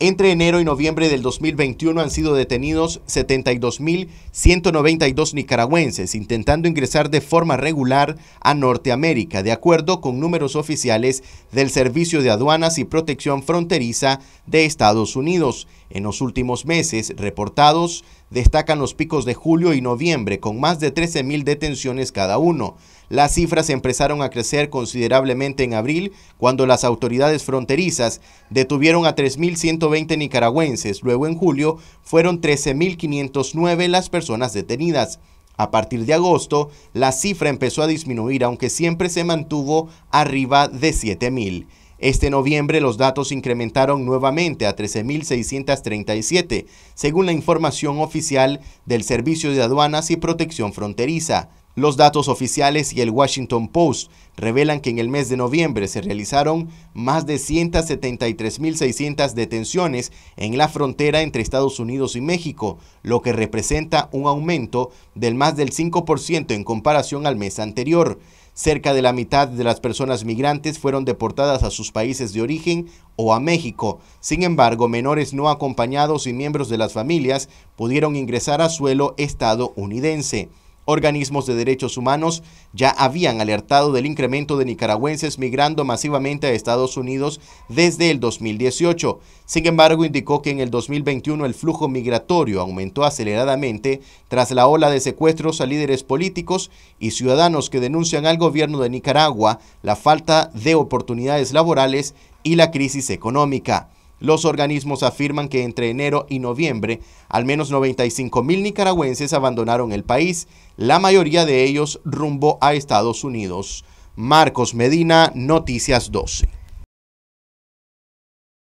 Entre enero y noviembre del 2021 han sido detenidos 72.192 nicaragüenses intentando ingresar de forma regular a Norteamérica, de acuerdo con números oficiales del Servicio de Aduanas y Protección Fronteriza de Estados Unidos. En los últimos meses reportados destacan los picos de julio y noviembre, con más de 13.000 detenciones cada uno. Las cifras empezaron a crecer considerablemente en abril, cuando las autoridades fronterizas detuvieron a 3.120 nicaragüenses. Luego en julio fueron 13.509 las personas detenidas. A partir de agosto, la cifra empezó a disminuir, aunque siempre se mantuvo arriba de 7.000. Este noviembre los datos incrementaron nuevamente a 13.637, según la información oficial del Servicio de Aduanas y Protección Fronteriza. Los datos oficiales y el Washington Post revelan que en el mes de noviembre se realizaron más de 173.600 detenciones en la frontera entre Estados Unidos y México, lo que representa un aumento del más del 5% en comparación al mes anterior. Cerca de la mitad de las personas migrantes fueron deportadas a sus países de origen o a México. Sin embargo, menores no acompañados y miembros de las familias pudieron ingresar a suelo estadounidense. Organismos de derechos humanos ya habían alertado del incremento de nicaragüenses migrando masivamente a Estados Unidos desde el 2018. Sin embargo, indicó que en el 2021 el flujo migratorio aumentó aceleradamente tras la ola de secuestros a líderes políticos y ciudadanos que denuncian al gobierno de Nicaragua la falta de oportunidades laborales y la crisis económica. Los organismos afirman que entre enero y noviembre, al menos 95 mil nicaragüenses abandonaron el país, la mayoría de ellos rumbo a Estados Unidos. Marcos Medina, Noticias 12.